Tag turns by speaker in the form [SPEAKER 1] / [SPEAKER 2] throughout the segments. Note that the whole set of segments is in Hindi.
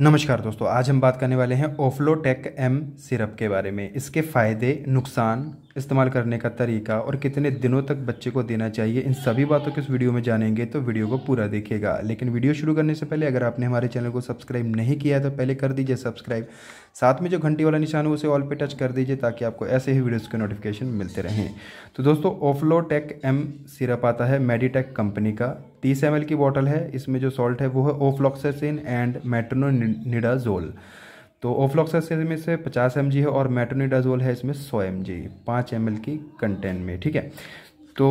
[SPEAKER 1] नमस्कार दोस्तों आज हम बात करने वाले हैं ओफ्लोटेक एम सिरप के बारे में इसके फ़ायदे नुकसान इस्तेमाल करने का तरीका और कितने दिनों तक बच्चे को देना चाहिए इन सभी बातों के इस वीडियो में जानेंगे तो वीडियो को पूरा देखिएगा लेकिन वीडियो शुरू करने से पहले अगर आपने हमारे चैनल को सब्सक्राइब नहीं किया तो पहले कर दीजिए सब्सक्राइब साथ में जो घंटी वाला निशान है उसे ऑल पे टच कर दीजिए ताकि आपको ऐसे ही वीडियोज़ के नोटिफिकेशन मिलते रहें तो दोस्तों ओफ्लो टेक एम सिरप आता है मेडिटेक कंपनी का तीस एम की बॉटल है इसमें जो सॉल्ट है वो है ओफ्लॉक्सेसिन एंड मेट्रोनो निडाजोल तो ओफ्लॉक्सेसिन में से पचास एम है और मेट्रोनिडाजोल है इसमें सौ एम जी पाँच एम की कंटेन में ठीक है तो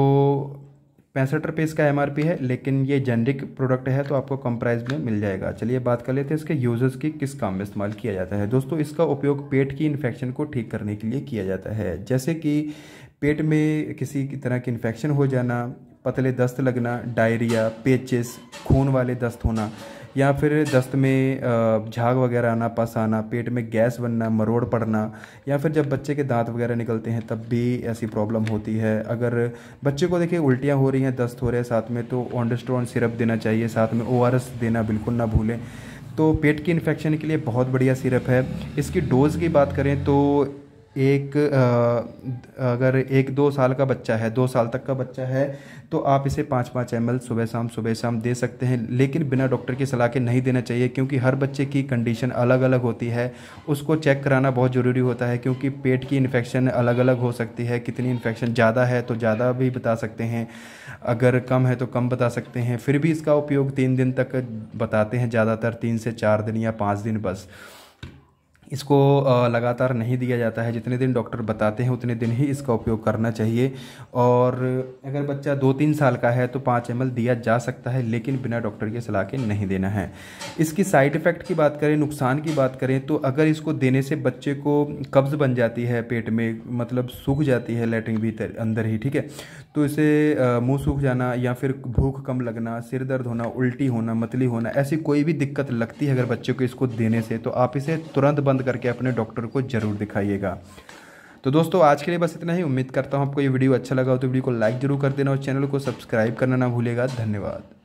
[SPEAKER 1] पैंसठ रुपये इसका एम है लेकिन ये जेनरिक प्रोडक्ट है तो आपको कम प्राइस में मिल जाएगा चलिए बात कर लेते हैं इसके यूजर्स की किस काम में इस्तेमाल किया जाता है दोस्तों इसका उपयोग पेट की इन्फेक्शन को ठीक करने के लिए किया जाता है जैसे कि पेट में किसी की तरह की इन्फेक्शन हो जाना पतले दस्त लगना डायरिया पेचिस खून वाले दस्त होना या फिर दस्त में झाग वगैरह आना पस आना पेट में गैस बनना मरोड़ पड़ना या फिर जब बच्चे के दांत वगैरह निकलते हैं तब भी ऐसी प्रॉब्लम होती है अगर बच्चे को देखिए उल्टियाँ हो रही हैं दस्त हो रहे हैं साथ में तो ऑन्डस्ट्रॉन सिरप देना चाहिए साथ में ओ देना बिल्कुल ना भूलें तो पेट की इन्फेक्शन के लिए बहुत बढ़िया सिरप है इसकी डोज़ की बात करें तो एक अगर एक दो साल का बच्चा है दो साल तक का बच्चा है तो आप इसे पाँच पाँच एम सुबह शाम सुबह शाम दे सकते हैं लेकिन बिना डॉक्टर की सलाह के नहीं देना चाहिए क्योंकि हर बच्चे की कंडीशन अलग अलग होती है उसको चेक कराना बहुत ज़रूरी होता है क्योंकि पेट की इन्फेक्शन अलग अलग हो सकती है कितनी इन्फेक्शन ज़्यादा है तो ज़्यादा भी बता सकते हैं अगर कम है तो कम बता सकते हैं फिर भी इसका उपयोग तीन दिन तक बताते हैं ज़्यादातर तीन से चार दिन या पाँच दिन बस इसको लगातार नहीं दिया जाता है जितने दिन डॉक्टर बताते हैं उतने दिन ही इसका उपयोग करना चाहिए और अगर बच्चा दो तीन साल का है तो पाँच एम दिया जा सकता है लेकिन बिना डॉक्टर के सलाह के नहीं देना है इसकी साइड इफ़ेक्ट की बात करें नुकसान की बात करें तो अगर इसको देने से बच्चे को कब्ज़ बन जाती है पेट में मतलब सूख जाती है लेटरिन भीतर अंदर ही ठीक है तो इसे मुँह सूख जाना या फिर भूख कम लगना सिर दर्द होना उल्टी होना मतली होना ऐसी कोई भी दिक्कत लगती है अगर बच्चे को इसको देने से तो आप इसे तुरंत बंद करके अपने डॉक्टर को ज़रूर दिखाइएगा तो दोस्तों आज के लिए बस इतना ही उम्मीद करता हूँ आपको ये वीडियो अच्छा लगा हो तो वीडियो को लाइक जरूर कर देना और चैनल को सब्सक्राइब करना ना भूलेगा धन्यवाद